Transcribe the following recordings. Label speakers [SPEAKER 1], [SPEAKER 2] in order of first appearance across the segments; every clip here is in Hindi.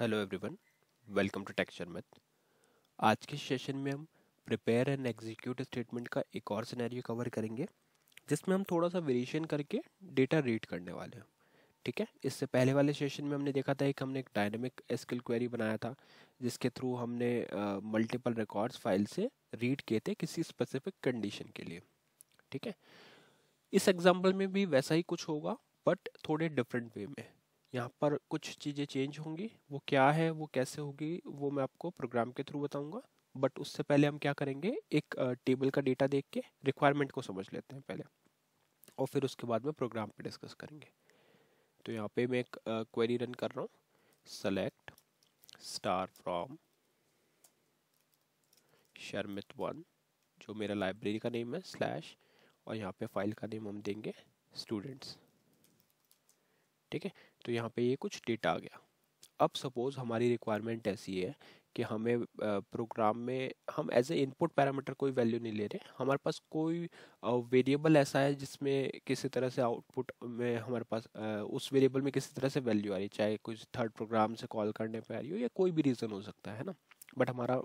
[SPEAKER 1] hello everyone welcome to texture math आज के सेशन में हम प्रिपेयर एंड एग्जीक्यूट स्टेटमेंट का एक और सिनेरियो कवर करेंगे जिसमें हम थोड़ा सा वेरिएशन करके डेटा रीड करने वाले हैं ठीक है इससे पहले वाले सेशन में हमने देखा था एक हमने एक डायनेमिक एसक्यूएल क्वेरी बनाया था जिसके थ्रू हमने मल्टीपल रिकॉर्ड्स फाइल से रीड किए थे किसी स्पेसिफिक कंडीशन के लिए ठीक है इस एग्जाम्पल में भी वैसा ही कुछ होगा बट थोड़े डिफरेंट वे में यहाँ पर कुछ चीज़ें चेंज होंगी वो क्या है वो कैसे होगी वो मैं आपको प्रोग्राम के थ्रू बताऊंगा बट उससे पहले हम क्या करेंगे एक टेबल का डेटा देख के रिक्वायरमेंट को समझ लेते हैं पहले और फिर उसके बाद में प्रोग्राम पे डिस्कस करेंगे तो यहाँ पे मैं एक क्वेरी रन कर रहा हूँ सेलेक्ट स्टार फ्रॉम शर्मित वन जो मेरा लाइब्रेरी का नेम है स्लैश और यहाँ पे फाइल का नेम हम देंगे स्टूडेंट्स ठीक है तो यहाँ पे ये कुछ डेटा आ गया अब सपोज़ हमारी रिक्वायरमेंट ऐसी है कि हमें प्रोग्राम में हम एज ए इनपुट पैरामीटर कोई वैल्यू नहीं ले रहे हमारे पास कोई वेरिएबल ऐसा है जिसमें किसी तरह से आउटपुट में हमारे पास उस वेरिएबल में किसी तरह से वैल्यू आ रही है चाहे कुछ थर्ड प्रोग्राम से कॉल करने पर आ रही हो या कोई भी रीज़न हो सकता है ना बट हमारा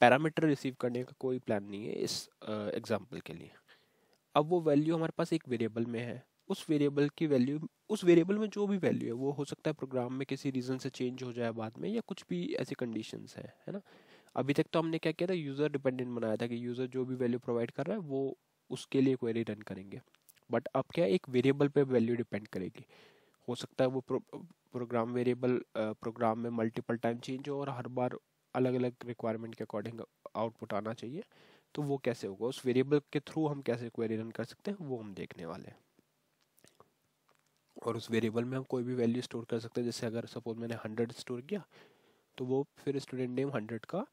[SPEAKER 1] पैरामीटर रिसीव करने का कोई प्लान नहीं है इस एग्जाम्पल के लिए अब वो वैल्यू हमारे पास एक वेरिएबल में है उस वेरिएबल की वैल्यू उस वेरिएबल में जो भी वैल्यू है वो हो सकता है प्रोग्राम में किसी रीज़न से चेंज हो जाए बाद में या कुछ भी ऐसी कंडीशन है है ना अभी तक तो हमने क्या किया था यूज़र डिपेंडेंट बनाया था कि यूज़र जो भी वैल्यू प्रोवाइड कर रहा है वो उसके लिए क्वेरी रन करेंगे बट अब क्या एक वेरिएबल पे वैल्यू डिपेंड करेगी हो सकता है वो प्रोग्राम वेरिएबल प्रोग्राम में मल्टीपल टाइम चेंज हो और हर बार अलग अलग रिक्वायरमेंट के अकॉर्डिंग आउटपुट आना चाहिए तो वो कैसे होगा उस वेरिएबल के थ्रू हम कैसे क्वेरी रन कर सकते हैं वो हम देखने वाले हैं और उस वेरिएबल में हम कोई भी वैल्यू स्टोर कर सकते हैं जैसे अगर सपोज मैंने हंड्रेड स्टोर किया तो वो फिर स्टूडेंट नेम हंड्रेड का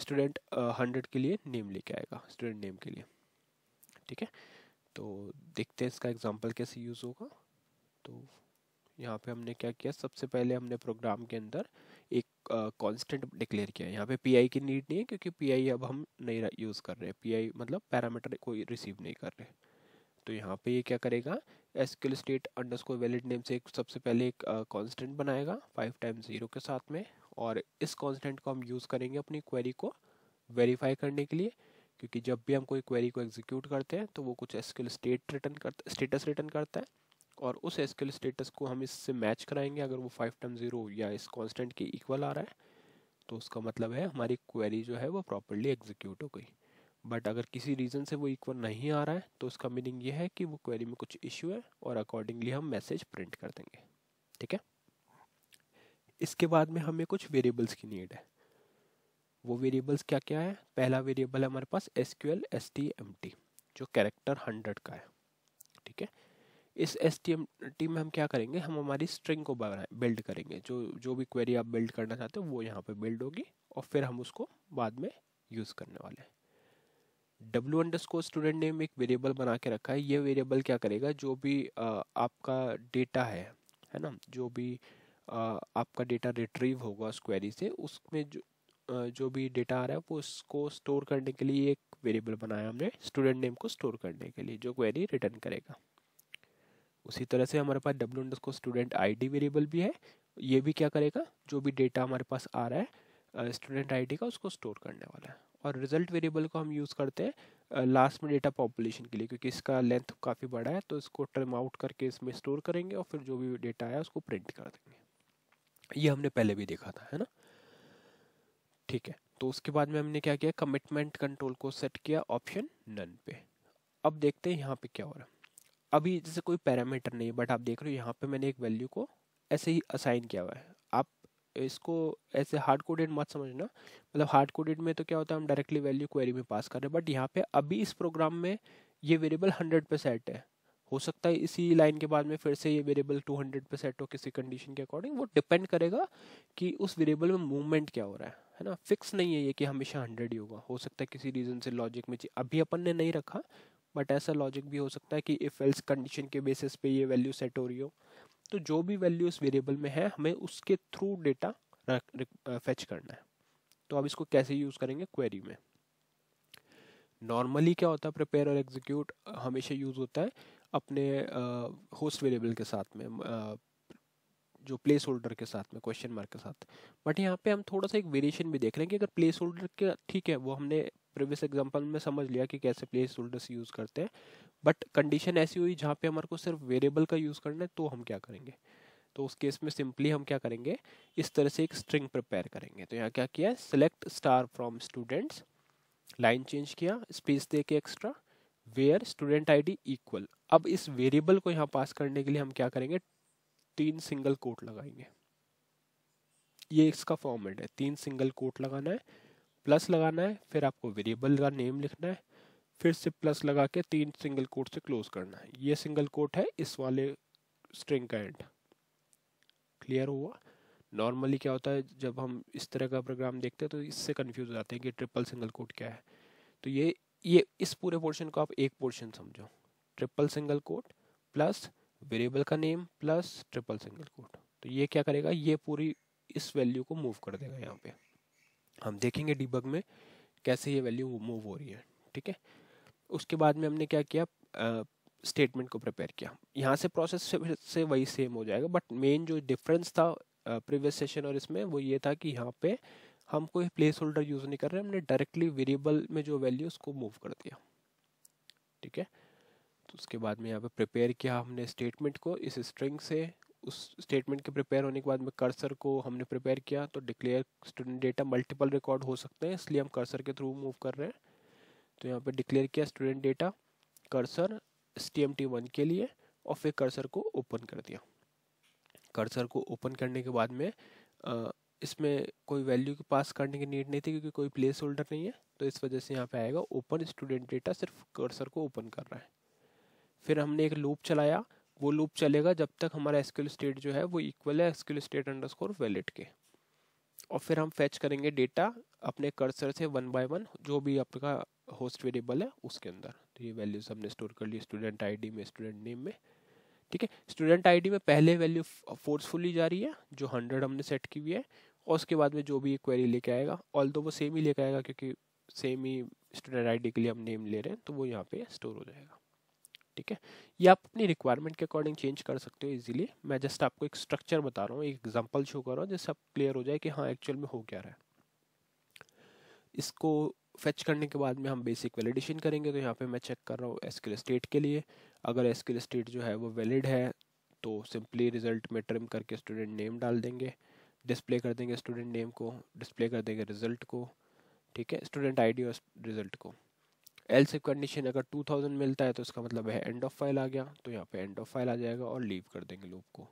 [SPEAKER 1] स्टूडेंट हंड्रेड के लिए नेम लेके आएगा स्टूडेंट नेम के लिए ठीक है तो देखते हैं इसका एग्जाम्पल कैसे यूज़ होगा तो यहाँ पे हमने क्या किया सबसे पहले हमने प्रोग्राम के अंदर एक कांस्टेंट डिक्लेयर किया यहाँ पे पीआई की नीड नहीं है क्योंकि पीआई अब हम नहीं यूज़ कर रहे हैं पीआई मतलब पैरामीटर कोई रिसीव नहीं कर रहे तो यहाँ पे ये क्या करेगा SQL state underscore valid name से एक सबसे पहले एक कांस्टेंट बनाएगा फाइव टाइम जीरो के साथ में और इस कांस्टेंट को हम यूज़ करेंगे अपनी क्वेरी को वेरीफाई करने के लिए क्योंकि जब भी हम कोई क्वेरी को एग्जीक्यूट करते हैं तो वो कुछ एसक्यूएल स्टेट रिटर्न करता स्टेटस रिटर्न करता है और उस एसक्यूएल स्टेटस को हम इससे मैच कराएंगे अगर वो फाइव टाइम जीरो या इस कॉन्सटेंट के इक्वल आ रहा है तो उसका मतलब है हमारी क्वेरी जो है वो प्रॉपरली एग्जीक्यूट हो गई बट अगर किसी रीज़न से वो इक्वल नहीं आ रहा है तो उसका मीनिंग ये है कि वो क्वेरी में कुछ इश्यू है और अकॉर्डिंगली हम मैसेज प्रिंट कर देंगे ठीक है इसके बाद में हमें कुछ वेरिएबल्स की नीड है वो वेरिएबल्स क्या क्या है पहला वेरिएबल है हमारे पास S Q L S T M T जो कैरेक्टर हंड्रेड का है ठीक है इस एस टी एम टी में हम क्या करेंगे हम हमारी स्ट्रिंग को बिल्ड करेंगे जो जो भी क्वेरी आप बिल्ड करना चाहते हो वो यहाँ पे बिल्ड होगी और फिर हम उसको बाद में यूज़ करने वाले हैं डब्ल्यू अंडरस्कोर स्टूडेंट नेम एक वेरिएबल बना के रखा है ये वेरिएबल क्या करेगा जो भी आ, आपका डेटा है है ना जो भी आ, आपका डेटा रिट्रीव होगा उस क्वेरी से उसमें जो आ, जो भी डेटा आ रहा है वो उसको स्टोर करने के लिए एक वेरिएबल बनाया हमने स्टूडेंट नेम को स्टोर करने के लिए जो क्वेरी रिटर्न करेगा उसी तरह से हमारे पास W underscore student D variable भी है ये भी क्या करेगा जो भी डेटा हमारे पास आ रहा है स्टूडेंट डी का उसको स्टोर करने वाला है और रिजल्ट वेरिएबल को हम यूज़ करते हैं लास्ट में डेटा पॉपुलेशन के लिए क्योंकि इसका लेंथ काफ़ी बड़ा है तो इसको टर्म आउट करके इसमें स्टोर करेंगे और फिर जो भी डेटा आया उसको प्रिंट कर देंगे ये हमने पहले भी देखा था है ना ठीक है तो उसके बाद में हमने क्या किया कमिटमेंट कंट्रोल को सेट किया ऑप्शन नन पे अब देखते हैं यहाँ पे क्या हो रहा है अभी जैसे कोई पैरामीटर नहीं बट आप देख रहे हो यहाँ पे मैंने एक वैल्यू को ऐसे ही असाइन किया हुआ है इसको ऐसे हार्ड कोडेड मत समझना मतलब हार्ड कोडेड में तो क्या होता है हम डायरेक्टली वैल्यू क्वेरी में पास कर रहे हैं बट यहाँ पे अभी इस प्रोग्राम में ये वेरिएबल हंड्रेड पे सेट है हो सकता है इसी लाइन के बाद में फिर से ये वेरिएबल टू हंड्रेड पे सेट हो किसी कंडीशन के अकॉर्डिंग वो डिपेंड करेगा कि उस वेरिएबल में मूवमेंट क्या हो रहा है है ना फिक्स नहीं है ये कि हमेशा हंड्रेड ही होगा हो सकता है किसी रीज़न से लॉजिक में अभी अपन ने नहीं रखा बट ऐसा लॉजिक भी हो सकता है कि इफ़ एल्स कंडीशन के बेसिस पे ये वैल्यू सेट हो रही हो तो जो भी वैल्यू इस वेरिएबल में है हमें उसके थ्रू डेटा फेच करना है तो अब इसको कैसे यूज़ करेंगे क्वेरी में नॉर्मली क्या होता है प्रिपेयर और एग्जीक्यूट हमेशा यूज़ होता है अपने होस्ट वेरिएबल के साथ में आ, जो प्लेस होल्डर के साथ में क्वेश्चन मार्क के साथ बट यहाँ पे हम थोड़ा सा एक वेरिएशन भी देख रहे हैं कि अगर प्लेस होल्डर के ठीक है वो हमने प्रीवियस एग्जांपल में समझ लिया कि कैसे प्लेस होल्डर से यूज़ करते हैं बट कंडीशन ऐसी हुई जहाँ पे हमारे को सिर्फ वेरिएबल का यूज़ करना है तो हम क्या करेंगे तो उस केस में सिंपली हम क्या करेंगे इस तरह से एक स्ट्रिंग प्रिपेयर करेंगे तो यहाँ क्या किया select star from students line change किया स्पेस दे के extra where student ID equal अब इस वेरिएबल को यहाँ पास करने के लिए हम क्या करेंगे तीन सिंगल कोट लगाएंगे ये इसका फॉर्मेट है तीन सिंगल कोट लगाना है प्लस लगाना है फिर आपको वेरिएबल का नेम लिखना है फिर से प्लस लगा के तीन सिंगल कोट से क्लोज करना है ये सिंगल कोट है इस वाले स्ट्रिंग का एंड क्लियर हुआ नॉर्मली क्या होता है जब हम इस तरह का प्रोग्राम देखते हैं तो इससे कन्फ्यूज हो जाते हैं कि ट्रिपल सिंगल कोट क्या है तो ये ये इस पूरे पोर्शन को आप एक पोर्शन समझो triple single quote plus variable का name plus triple single quote तो ये क्या करेगा ये पूरी इस वैल्यू को मूव कर देगा यहाँ पे हम देखेंगे डिबग में कैसे ये वैल्यू मूव हो रही है ठीक है उसके बाद में हमने क्या किया स्टेटमेंट को प्रिपेयर किया यहाँ से प्रोसेस से, से वही सेम हो जाएगा बट मेन जो डिफरेंस था प्रीवियस सेशन और इसमें वो ये था कि यहाँ पे हम कोई प्लेस होल्डर यूज़ नहीं कर रहे हमने डायरेक्टली वेरिएबल में जो वैल्यू उसको मूव कर दिया ठीक है तो उसके बाद में यहाँ पे प्रिपेयर किया हमने स्टेटमेंट को इस स्ट्रिंग से उस स्टेटमेंट के प्रिपेयर होने के बाद में कर्सर को हमने प्रिपेयर किया तो declare student data multiple record हो सकते हैं इसलिए हम कर्सर के थ्रू मूव कर रहे हैं तो यहाँ पे डिक्लेयर किया student data cursor S T one के लिए और फिर कर्सर को ओपन कर दिया कर्सर को ओपन करने के बाद में आ, इसमें कोई वैल्यू पास करने की नीड नहीं थी क्योंकि कोई प्लेस होल्डर नहीं है तो इस वजह से यहाँ पे आएगा ओपन स्टूडेंट डेटा सिर्फ कर्सर को ओपन कर रहा है फिर हमने एक लूप चलाया वो लूप चलेगा जब तक हमारा एसक्यूएल स्टेट जो है वो इक्वल है SQL state underscore valid के और फिर हम फैच करेंगे डेटा अपने कर्सर से वन बाय वन जो भी आपका होस्ट वेरिएबल है उसके अंदर तो ये वैल्यूज हमने स्टोर कर ली स्टूडेंट आईडी में स्टूडेंट नेम में ठीक है स्टूडेंट आईडी में पहले वैल्यू फोर्सफुली जा रही है जो हंड्रेड हमने सेट की हुई है और उसके बाद में जो भी क्वेरी लेके आएगा ऑल वो सेम ही लेके आएगा क्योंकि सेम ही स्टूडेंट आईडी के लिए हम नेम ले रहे हैं तो वो यहाँ पे स्टोर हो जाएगा ठीक है ये आप अपनी रिक्वायरमेंट के अकॉर्डिंग चेंज कर सकते हो इजीली मैं जस्ट आपको एक स्ट्रक्चर बता रहा हूँ एक एग्जांपल शो कर रहा हूँ जिससे आप क्लियर हो जाए कि हाँ एक्चुअल में हो क्या रहा है इसको फेच करने के बाद में हम बेसिक वैलिडेशन करेंगे तो यहाँ पे मैं चेक कर रहा हूँ एसक्यूएल स्टेट के लिए अगर एसक्यूएल स्टेट जो है वो वैलिड है तो सिंपली रिजल्ट में ट्रिम करके स्टूडेंट नेम डाल देंगे डिस्प्ले कर देंगे स्टूडेंट नेम को डिस्प्ले कर देंगे रिजल्ट को ठीक है स्टूडेंट आई और रिजल्ट को एल्स इफ कंडीशन अगर 2000 मिलता है तो इसका मतलब है एंड ऑफ फाइल आ गया तो यहाँ पे एंड ऑफ फाइल आ जाएगा और लीव कर देंगे लूप को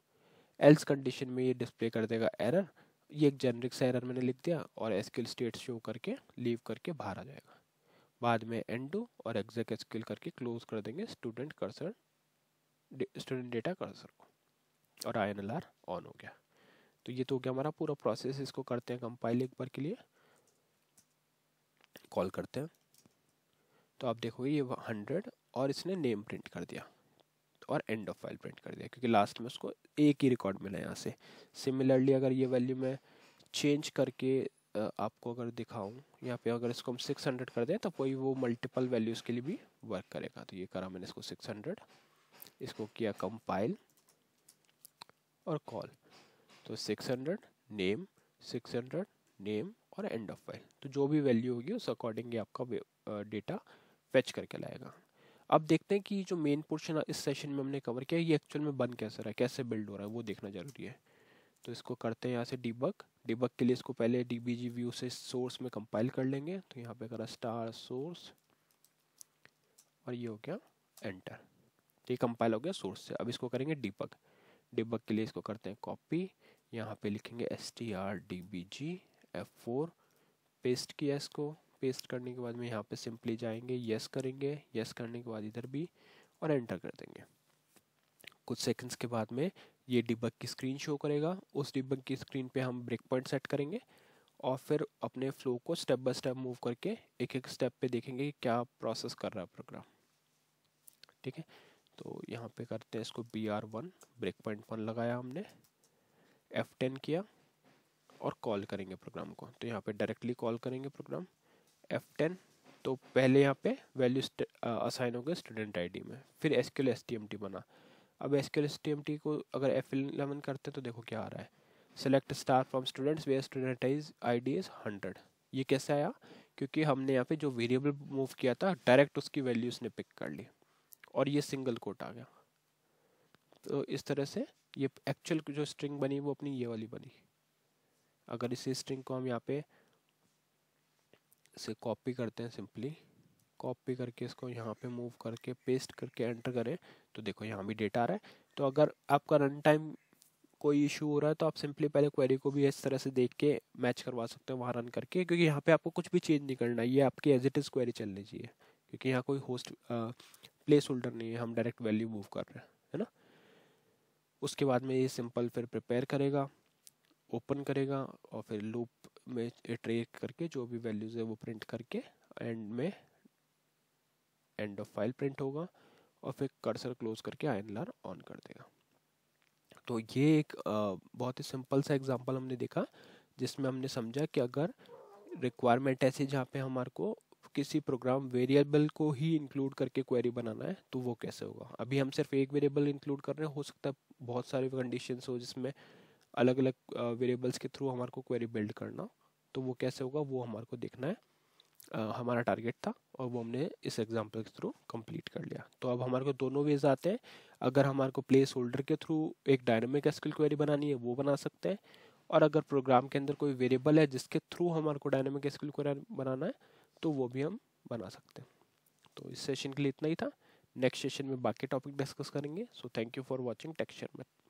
[SPEAKER 1] एल्स कंडीशन में ये डिस्प्ले कर देगा एरर ये एक जेनरिक एरर मैंने लिख दिया और एसक्यूएल स्टेट शो करके लीव करके बाहर आ जाएगा बाद में एंड टू और एग्जैक्ट एसक्यूएल करके क्लोज कर देंगे student cursor student data cursor को और आई ऑन हो गया तो ये तो हो गया हमारा पूरा प्रोसेस इसको करते हैं कंपाइल एक बार के लिए कॉल करते हैं तो आप देखोगे ये हंड्रेड और इसने नेम प्रिंट कर दिया और एंड ऑफ फाइल प्रिंट कर दिया क्योंकि लास्ट में उसको एक ही रिकॉर्ड मिला यहाँ से सिमिलरली अगर ये वैल्यू मैं चेंज करके आपको अगर दिखाऊं यहाँ पे अगर इसको हम 600 कर दें तो कोई वो मल्टीपल वैल्यूज़ के लिए भी वर्क करेगा तो ये करा मैंने इसको 600 इसको किया कंपाइल और कॉल तो 600 नेम 600 नेम और एंड ऑफ फाइल तो जो भी वैल्यू होगी उस अकॉर्डिंग आपका डेटा फेच करके लाएगा अब देखते हैं कि जो मेन पोर्शन इस सेशन में हमने कवर किया ये एक्चुअल में बन कैसे रहा है कैसे बिल्ड हो रहा है वो देखना जरूरी है तो इसको करते हैं यहाँ से डिबक डिबक के लिए इसको पहले डी बी जी व्यू से सोर्स में कंपाइल कर लेंगे तो यहाँ पे करा स्टार सोर्स और ये हो गया एंटर तो ये कंपाइल हो गया सोर्स से अब इसको करेंगे डिबक डिबक के लिए इसको करते हैं कॉपी यहाँ पे लिखेंगे S T R D B G F four paste किया इसको पेस्ट करने के बाद में यहाँ पे सिंपली जाएंगे येस करेंगे यस करने के बाद इधर भी और एंटर कर देंगे कुछ सेकंड्स के बाद में ये डिबक की स्क्रीन शो करेगा उस डिबक की स्क्रीन पे हम ब्रेक पॉइंट सेट करेंगे और फिर अपने फ्लो को स्टेप बाय स्टेप मूव करके एक एक स्टेप पे देखेंगे क्या प्रोसेस कर रहा है प्रोग्राम ठीक है तो यहाँ पे करते हैं इसको B R one break point one लगाया हमने एफ टेन किया और कॉल करेंगे प्रोग्राम को तो यहाँ पे डायरेक्टली कॉल करेंगे प्रोग्राम एफ टेन तो पहले यहाँ पे वैल्यू असाइन हो गए स्टूडेंट आईडी में फिर S Q L S T M T बना अब S Q L S T M T को अगर एफ एलेवन करते हैं तो देखो क्या आ रहा है select star from students where student is I D is hundred ये कैसे आया क्योंकि हमने यहाँ पे जो वेरिएबल मूव किया था डायरेक्ट उसकी वैल्यू उसने पिक कर ली और ये सिंगल कोट आ गया तो इस तरह से ये एक्चुअल जो स्ट्रिंग बनी वो अपनी ये वाली बनी अगर इसी स्ट्रिंग को हम यहाँ पे इसे कॉपी करते हैं सिंपली कॉपी करके इसको यहाँ पे मूव करके पेस्ट करके एंटर करें तो देखो यहाँ भी डेटा आ रहा है तो अगर आपका रन टाइम कोई इशू हो रहा है तो आप सिंपली पहले क्वेरी को भी इस तरह से देख के मैच करवा सकते हैं वहाँ रन करके क्योंकि यहाँ पे आपको कुछ भी चेंज नहीं करना ये आपकी एज इट इज़ क्वेरी चलनी चाहिए क्योंकि यहाँ कोई होस्ट प्लेस होल्डर नहीं है हम डायरेक्ट वैल्यू मूव कर रहे हैं है ना उसके बाद में ये सिंपल फिर प्रिपेयर करेगा ओपन करेगा और फिर लूप में इटरेट करके जो भी वैल्यूज़ है वो प्रिंट करके एंड में एंड ऑफ फाइल प्रिंट होगा और फिर कर्सर क्लोज करके आई ऑन कर देगा तो ये एक बहुत ही सिंपल सा एग्जांपल हमने देखा जिसमें हमने समझा कि अगर रिक्वायरमेंट ऐसे जहाँ पे हमारे को किसी प्रोग्राम वेरिएबल को ही इंक्लूड करके क्वेरी बनाना है तो वो कैसे होगा अभी हम सिर्फ एक वेरिएबल इंक्लूड कर रहे हैं हो सकता है बहुत सारे कंडीशन हो जिसमें अलग अलग वेरिएबल्स के थ्रू हमारे को क्वेरी बिल्ड करना तो वो कैसे होगा वो हमारे को देखना है आ, हमारा टारगेट था और वो हमने इस एग्जाम्पल के थ्रू कंप्लीट कर लिया तो अब हमारे को दोनों वेज आते हैं अगर हमारे को प्लेस होल्डर के थ्रू एक डायनमिक एसक्यूएल क्वेरी बनानी है वो बना सकते हैं और अगर प्रोग्राम के अंदर कोई वेरिएबल है जिसके थ्रू हमारे को डायनमिक एसक्यूएल क्वेरी बनाना है तो वो भी हम बना सकते हैं तो इस सेशन के लिए इतना ही था नेक्स्ट सेशन में बाकी टॉपिक डिस्कस करेंगे so thank you for watching texture math